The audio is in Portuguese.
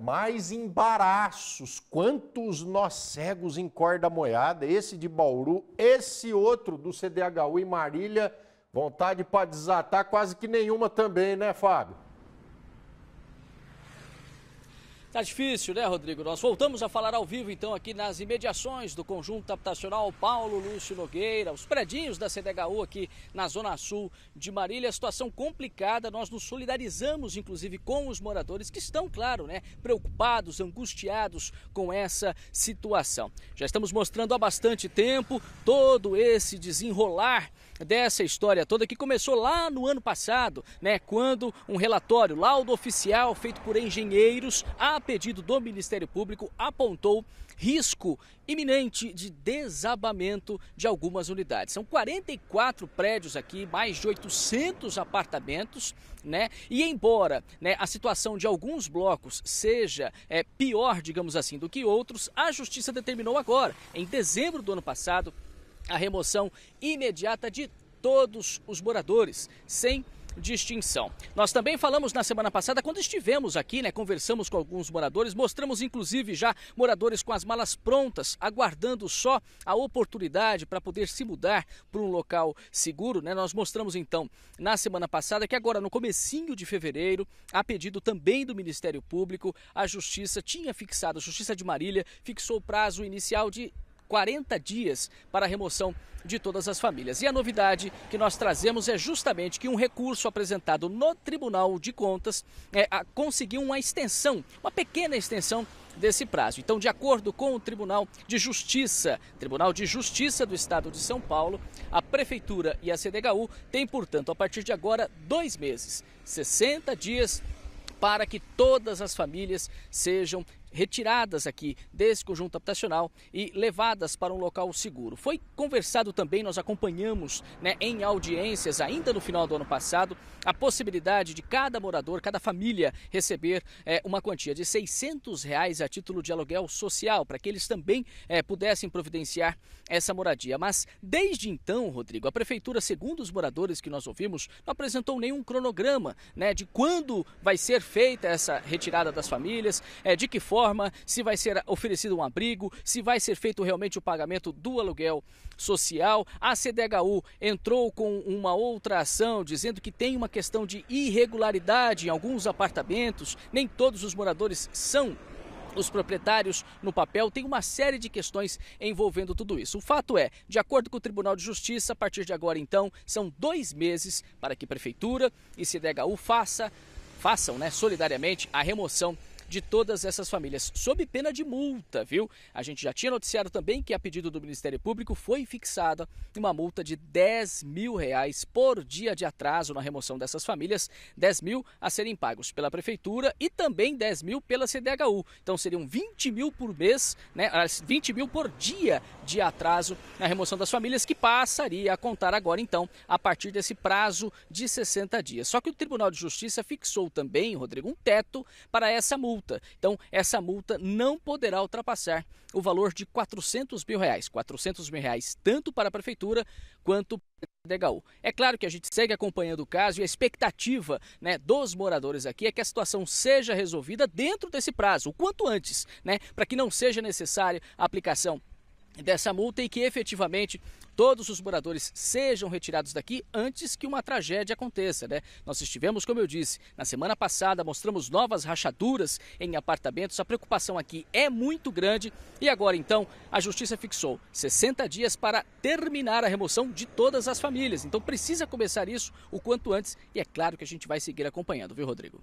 mais embaraços. Quantos nós cegos em corda moiada, esse de Bauru, esse outro do CDHU e Marília, vontade para desatar quase que nenhuma também, né, Fábio? Tá difícil, né, Rodrigo? Nós voltamos a falar ao vivo, então, aqui nas imediações do conjunto habitacional Paulo Lúcio Nogueira, os predinhos da CDHU aqui na Zona Sul de Marília. Situação complicada, nós nos solidarizamos, inclusive, com os moradores que estão, claro, né, preocupados, angustiados com essa situação. Já estamos mostrando há bastante tempo todo esse desenrolar dessa história toda que começou lá no ano passado, né, quando um relatório, laudo oficial feito por engenheiros a pedido do Ministério Público apontou risco iminente de desabamento de algumas unidades. São 44 prédios aqui, mais de 800 apartamentos, né? E embora né, a situação de alguns blocos seja é, pior, digamos assim, do que outros, a Justiça determinou agora, em dezembro do ano passado, a remoção imediata de todos os moradores, sem distinção. Nós também falamos na semana passada, quando estivemos aqui, né, conversamos com alguns moradores, mostramos inclusive já moradores com as malas prontas, aguardando só a oportunidade para poder se mudar para um local seguro. Né? Nós mostramos então na semana passada que agora no comecinho de fevereiro, a pedido também do Ministério Público, a Justiça tinha fixado, a Justiça de Marília fixou o prazo inicial de 40 dias para a remoção de todas as famílias. E a novidade que nós trazemos é justamente que um recurso apresentado no Tribunal de Contas é, a, conseguiu uma extensão, uma pequena extensão desse prazo. Então, de acordo com o Tribunal de Justiça, Tribunal de Justiça do Estado de São Paulo, a Prefeitura e a CDHU têm, portanto, a partir de agora, dois meses, 60 dias para que todas as famílias sejam retiradas aqui desse conjunto habitacional e levadas para um local seguro. Foi conversado também, nós acompanhamos né, em audiências ainda no final do ano passado, a possibilidade de cada morador, cada família receber é, uma quantia de 600 reais a título de aluguel social, para que eles também é, pudessem providenciar essa moradia. Mas desde então, Rodrigo, a prefeitura, segundo os moradores que nós ouvimos, não apresentou nenhum cronograma né, de quando vai ser feita essa retirada das famílias, é, de que forma forma, se vai ser oferecido um abrigo, se vai ser feito realmente o pagamento do aluguel social. A CDHU entrou com uma outra ação dizendo que tem uma questão de irregularidade em alguns apartamentos, nem todos os moradores são os proprietários no papel, tem uma série de questões envolvendo tudo isso. O fato é, de acordo com o Tribunal de Justiça, a partir de agora então, são dois meses para que Prefeitura e CDHU faça, façam né, solidariamente a remoção de todas essas famílias, sob pena de multa, viu? A gente já tinha noticiado também que, a pedido do Ministério Público, foi fixada uma multa de 10 mil reais por dia de atraso na remoção dessas famílias, 10 mil a serem pagos pela Prefeitura e também 10 mil pela CDHU. Então seriam 20 mil por mês, né? 20 mil por dia de atraso na remoção das famílias, que passaria a contar agora, então, a partir desse prazo de 60 dias. Só que o Tribunal de Justiça fixou também, Rodrigo, um teto para essa multa multa. Então, essa multa não poderá ultrapassar o valor de 400 mil reais. 400 mil reais tanto para a prefeitura quanto para a DHU. É claro que a gente segue acompanhando o caso e a expectativa né, dos moradores aqui é que a situação seja resolvida dentro desse prazo, o quanto antes, né, para que não seja necessária a aplicação dessa multa e que efetivamente todos os moradores sejam retirados daqui antes que uma tragédia aconteça, né? Nós estivemos, como eu disse, na semana passada mostramos novas rachaduras em apartamentos. A preocupação aqui é muito grande e agora então a justiça fixou 60 dias para terminar a remoção de todas as famílias. Então precisa começar isso o quanto antes e é claro que a gente vai seguir acompanhando, viu, Rodrigo?